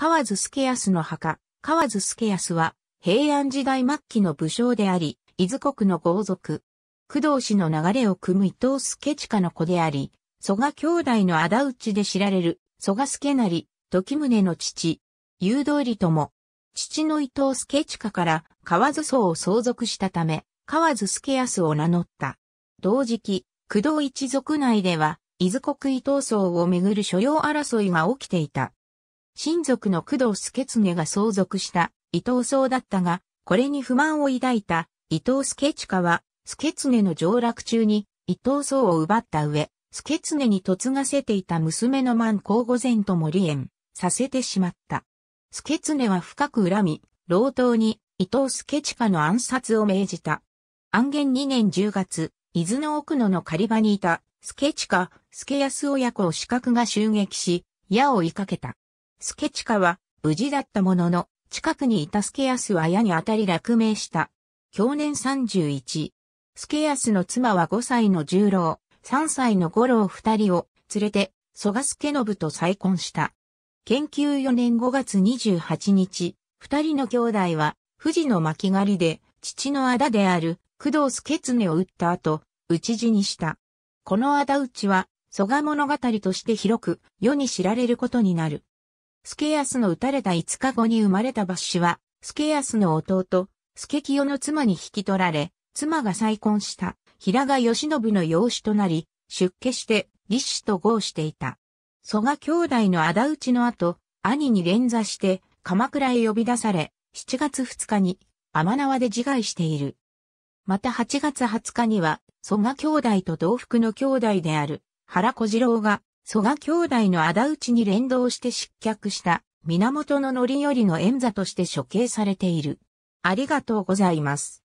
河津助康の墓、河津助康は、平安時代末期の武将であり、伊豆国の豪族。工藤氏の流れを組む伊藤助近の子であり、蘇我兄弟の仇討ちで知られる、蘇我助成、時宗の父、誘導理とも、父の伊藤助近から河津荘を相続したため、河津助康を名乗った。同時期、工藤一族内では、伊豆国伊藤荘をめぐる所要争いが起きていた。親族の工藤助常が相続した伊藤荘だったが、これに不満を抱いた伊藤助親は、助常の上洛中に伊藤荘を奪った上、助常に嫁がせていた娘の万光御前とも離縁させてしまった。助常は深く恨み、老頭に伊藤助親の暗殺を命じた。安元2年10月、伊豆の奥野の狩り場にいた、助親、助安親子を資格が襲撃し、矢を追いかけた。助近は無事だったものの、近くにいた助安は矢に当たり落命した。去年31。助安の妻は5歳の十郎、3歳の五郎二人を連れて、蘇我助信と再婚した。研究4年5月28日、二人の兄弟は、富士の巻狩りで、父の仇である工藤助常を撃った後、討ち死にした。この仇討ちは、蘇我物語として広く世に知られることになる。スケヤスの撃たれた5日後に生まれたバッシュは、スケヤスの弟、スケキヨの妻に引き取られ、妻が再婚した平賀義信の養子となり、出家して立志と合していた。蘇我兄弟の仇討ちの後、兄に連座して鎌倉へ呼び出され、7月2日に天縄で自害している。また8月20日には、蘇我兄弟と同福の兄弟である原小次郎が蘇我兄弟の仇討ちに連動して失脚した源の範頼の演座として処刑されている。ありがとうございます。